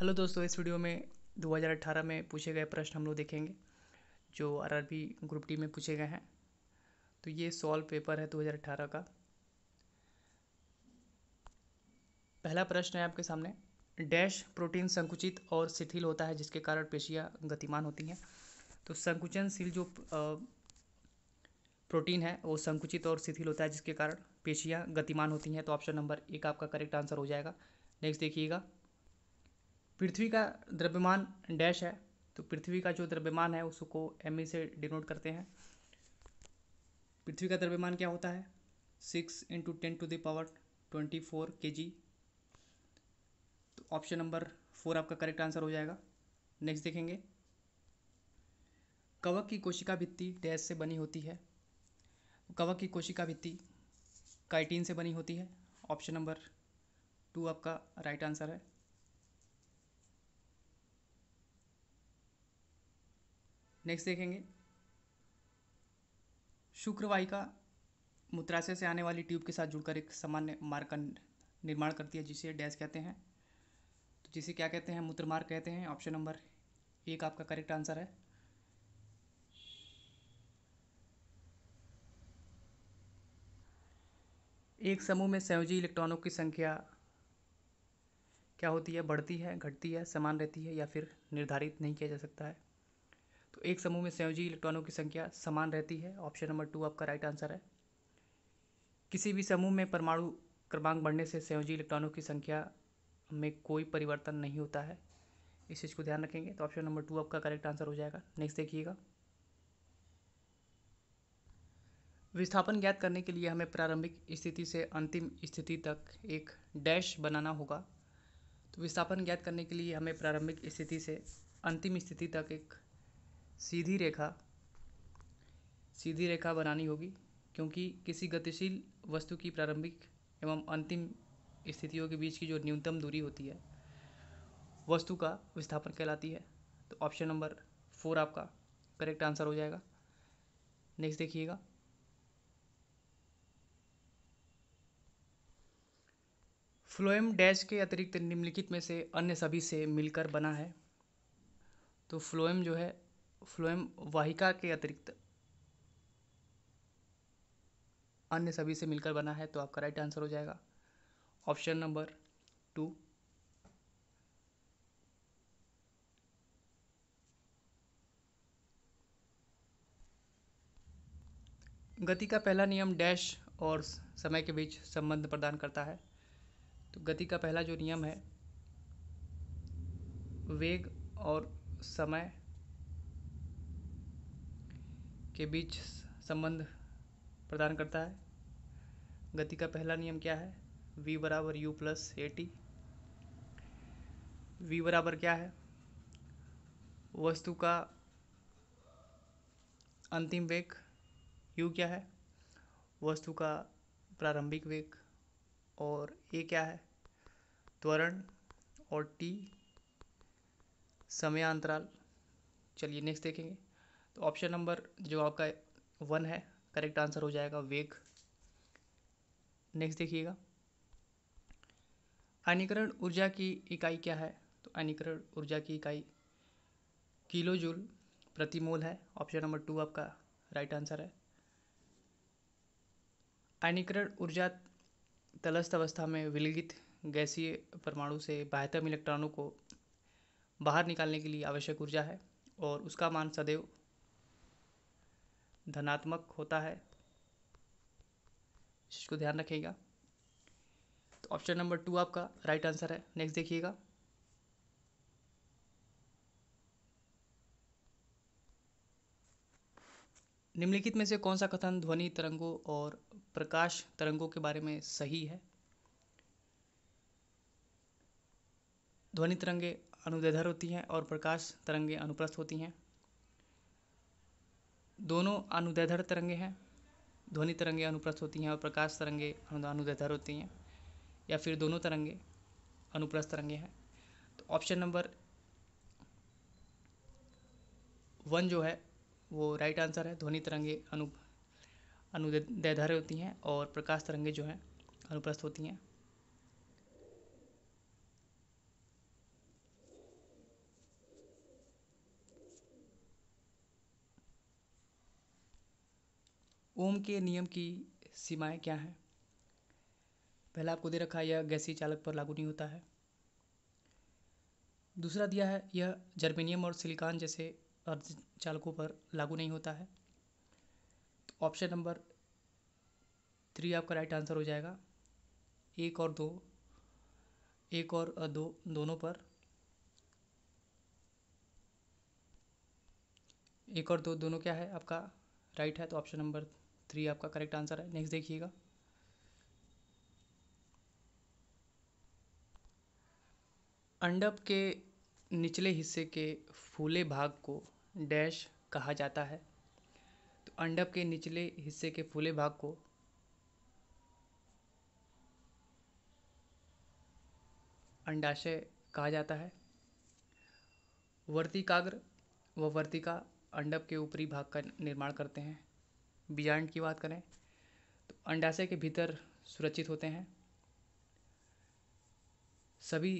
hello दोस्तों इस video में 2018 में पूछे गए प्रश्न हम लोग देखेंगे जो आरआरबी ग्रुप डी में पूछे गए हैं तो ये सॉल्व पेपर है 2018 का पहला प्रश्न है आपके सामने डैश प्रोटीन संकुचित और शिथिल होता है जिसके कारण पेशियाँ गतिमान होती हैं तो संकुचनशील जो प्रोटीन है वो संकुचित और शिथिल होता है जिसके कारण पेशियाँ गतिमान होती हैं तो ऑप्शन नंबर एक आपका करेक्ट आंसर हो जाएगा नेक्स्ट देखिएगा पृथ्वी का द्रव्यमान डैश है तो पृथ्वी का जो द्रव्यमान है उसको एम ई e से डिनोट करते हैं पृथ्वी का द्रव्यमान क्या होता है six into ten to the power twenty four K G तो ऑप्शन नंबर फोर आपका करेक्ट आंसर हो जाएगा नेक्स्ट देखेंगे कवक की कोशिका भित्ति डैश से बनी होती है कवक की कोशिका भित्ति काइटीन से बनी होती है ऑप्शन नंबर टू आपका राइट आंसर है नेक्स्ट देखेंगे शुक्रवाहिका मूत्राशय से आने वाली ट्यूब के साथ जुड़कर एक सामान्य मार्ग का निर्माण करती है जिसे डैश कहते हैं तो जिसे क्या कहते हैं मूत्र मार्ग कहते हैं ऑप्शन नंबर एक आपका करेक्ट आंसर है एक समूह में संयोजी इलेक्ट्रॉनों की संख्या क्या होती है बढ़ती है घटती है समान रहती है या फिर निर्धारित नहीं किया जा सकता है तो एक समूह में संयोजी इलेक्ट्रॉनों की संख्या समान रहती है ऑप्शन नंबर टू आपका राइट आंसर है किसी भी समूह में परमाणु क्रमांक बढ़ने से संयोजी इलेक्ट्रॉनों की संख्या में कोई परिवर्तन नहीं होता है इस चीज़ को ध्यान रखेंगे तो ऑप्शन नंबर टू आपका करेक्ट आंसर हो जाएगा नेक्स्ट देखिएगा विस्थापन ज्ञात करने के लिए हमें प्रारंभिक स्थिति से अंतिम स्थिति तक एक डैश बनाना होगा तो विस्थापन ज्ञात करने के लिए हमें प्रारंभिक स्थिति से अंतिम स्थिति तक एक सीधी रेखा सीधी रेखा बनानी होगी क्योंकि किसी गतिशील वस्तु की प्रारंभिक एवं अंतिम स्थितियों के बीच की जो न्यूनतम दूरी होती है वस्तु का विस्थापन कहलाती है तो ऑप्शन नंबर फोर आपका करेक्ट आंसर हो जाएगा नेक्स्ट देखिएगा फ्लोएम डैश के अतिरिक्त निम्नलिखित में से अन्य सभी से मिलकर बना है तो फ्लोएम जो है फ्लोएम वाहिका के अतिरिक्त अन्य सभी से मिलकर बना है तो आपका राइट आंसर हो जाएगा ऑप्शन नंबर टू गति का पहला नियम डैश और समय के बीच संबंध प्रदान करता है तो गति का पहला जो नियम है वेग और समय के बीच संबंध प्रदान करता है गति का पहला नियम क्या है v बराबर U plus A T V बराबर क्या है वस्तु का अंतिम वेग u क्या है वस्तु का प्रारंभिक वेग और ए क्या है त्वरण और टी समय अंतराल चलिए नेक्स्ट देखेंगे तो ऑप्शन नंबर जो आपका वन है करेक्ट आंसर हो जाएगा वेग नेक्स्ट देखिएगा अनिकरण ऊर्जा की इकाई क्या है तो अनिकरण ऊर्जा की इकाई किलो जूल प्रति मोल है ऑप्शन नंबर टू आपका राइट आंसर है अनिकरण ऊर्जा तलस्थ अवस्था में विलगित गैसीय परमाणु से बाहतम इलेक्ट्रॉनों को बाहर निकालने के लिए आवश्यक ऊर्जा है और उसका मान सदैव धनात्मक होता है इसको ध्यान रखिएगा तो ऑप्शन नंबर टू आपका राइट आंसर है नेक्स्ट देखिएगा निम्नलिखित में से कौन सा कथन ध्वनि तरंगों और प्रकाश तरंगों के बारे में सही है ध्वनि तरंगे अनुदेधर होती हैं और प्रकाश तरंगे अनुप्रस्थ होती हैं दोनों अनुदैधर तरंगे हैं ध्वनि तरंगे अनुप्रस्थ होती हैं और प्रकाश तरंगे अनुदैधर होती हैं या फिर दोनों तरंगे अनुप्रस्थ तरंगे हैं तो ऑप्शन नंबर वन जो है वो राइट आंसर है ध्वनि तरंगे अनु अनुदैधर होती हैं और प्रकाश तरंगे जो हैं अनुप्रस्थ होती हैं ओम के नियम की सीमाएं क्या हैं पहला आपको दे रखा है यह गैसी चालक पर लागू नहीं होता है दूसरा दिया है यह जर्मेनियम और सिलिकॉन जैसे अर्ध चालकों पर लागू नहीं होता है तो ऑप्शन नंबर थ्री आपका राइट आंसर हो जाएगा एक और दो एक और दो दोनों पर एक और दो दोनों क्या है आपका राइट है तो ऑप्शन नंबर थ्री आपका करेक्ट आंसर है नेक्स्ट देखिएगा अंडप के निचले हिस्से के फूले भाग को डैश कहा जाता है तो अंडप के निचले हिस्से के फूले भाग को अंडाशय कहा जाता है वर्तिकाग्र व वर्तिका अंडप के ऊपरी भाग का निर्माण करते हैं बियॉन्ड की बात करें तो अंडाशय के भीतर सुरक्षित होते हैं सभी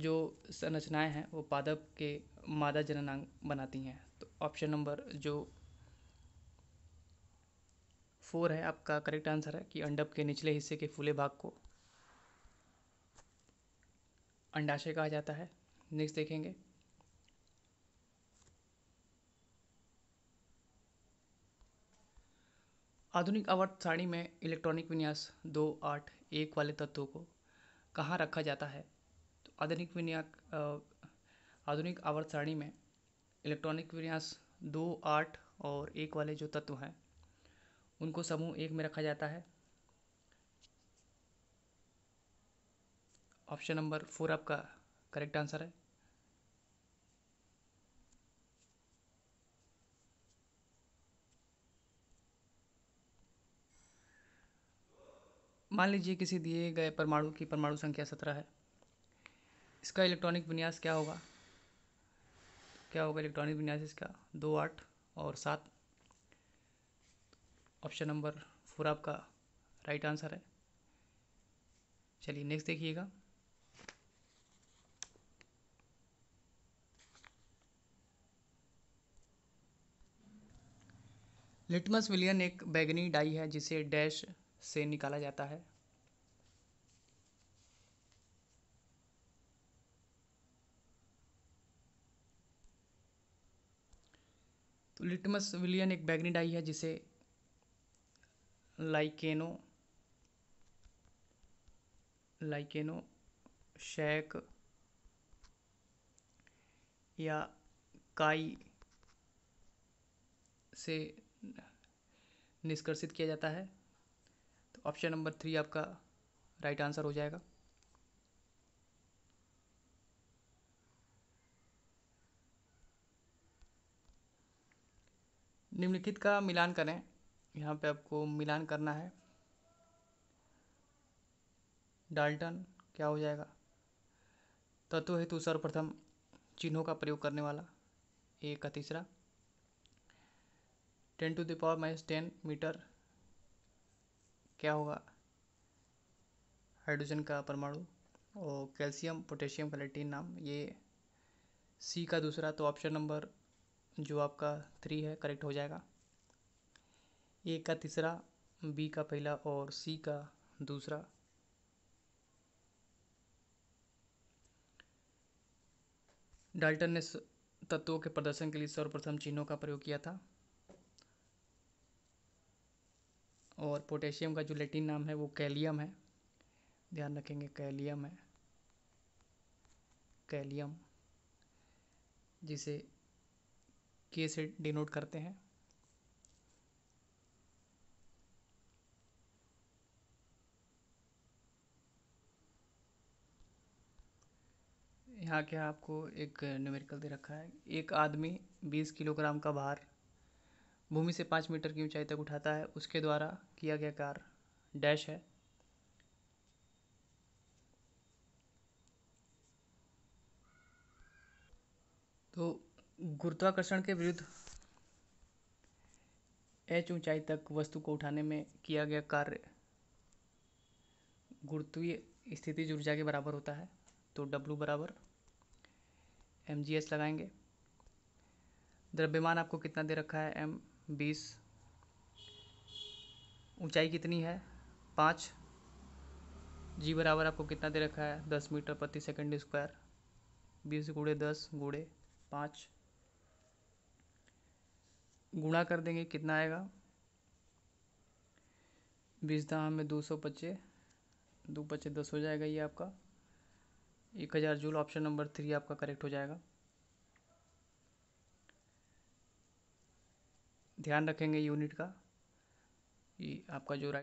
जो संरचनाएं हैं वो पादप के मादा जननांग बनाती हैं तो ऑप्शन नंबर जो फोर है आपका करेक्ट आंसर है कि अंडप के निचले हिस्से के फूले भाग को अंडाशय कहा जाता है नेक्स्ट देखेंगे आधुनिक आवर्त सारणी में इलेक्ट्रॉनिक विन्यास दो आठ एक वाले तत्वों को कहाँ रखा जाता है तो आधुनिक विन्यास आधुनिक आवर्त सारणी में इलेक्ट्रॉनिक विन्यास दो आठ और एक वाले जो तत्व हैं उनको समूह एक में रखा जाता है ऑप्शन नंबर फोर आपका करेक्ट आंसर है मान लीजिए किसी दिए गए परमाणु की परमाणु संख्या सत्रह है इसका इलेक्ट्रॉनिक विन्यास क्या होगा क्या होगा इलेक्ट्रॉनिक विन्यास इसका दो आठ और सात ऑप्शन नंबर फोर आपका राइट आंसर है चलिए नेक्स्ट देखिएगा लिटमस विलियन एक बैगनी डाई है जिसे डैश से निकाला जाता है तो लिटमस विलियन एक बैगनी डाई है जिसे लाइकेनो लाइकेनो शैक या काई से निष्कर्षित किया जाता है ऑप्शन नंबर थ्री आपका राइट आंसर हो जाएगा निम्नलिखित का मिलान करें यहाँ पे आपको मिलान करना है डाल्टन क्या हो जाएगा तत्व हेतु सर्वप्रथम चिन्हों का प्रयोग करने वाला एक का तीसरा ten to the power minus ten metre क्या होगा हाइड्रोजन का परमाणु और कैल्शियम पोटेशियम लेटिन नाम ये सी का दूसरा तो ऑप्शन नंबर जो आपका थ्री है करेक्ट हो जाएगा ए का तीसरा बी का पहला और सी का दूसरा डाल्टन ने तत्वों के प्रदर्शन के लिए सर्वप्रथम चिन्हों का प्रयोग किया था और पोटेशियम का जो लेटिन नाम है वो कैलियम है ध्यान रखेंगे कैलियम है कैलियम जिसे के से डिनोट करते हैं यहाँ क्या आपको एक न्यूमेरिकल दे रखा है एक आदमी 20 किलोग्राम का भार भूमि से पाँच मीटर की ऊंचाई तक उठाता है उसके द्वारा किया गया कार्य डैश है तो गुरुत्वाकर्षण के विरुद्ध एच ऊंचाई तक वस्तु को उठाने में किया गया कार्य गुरुत्वीय स्थिति ऊर्जा के बराबर होता है तो डब्लू बराबर एम लगाएंगे द्रव्यमान आपको कितना दे रखा है एम बीस ऊंचाई कितनी है पाँच जी बराबर आपको कितना दे रखा है दस मीटर प्रति सेकंड स्क्वायर बीस गुड़े दस गुड़े पाँच गुणा कर देंगे कितना आएगा बीस दाम में दो सौ पच्चे दो पच्चे दस हो जाएगा ये आपका एक हज़ार जूल ऑप्शन नंबर थ्री आपका करेक्ट हो जाएगा ध्यान रखेंगे यूनिट का कि आपका जो राइट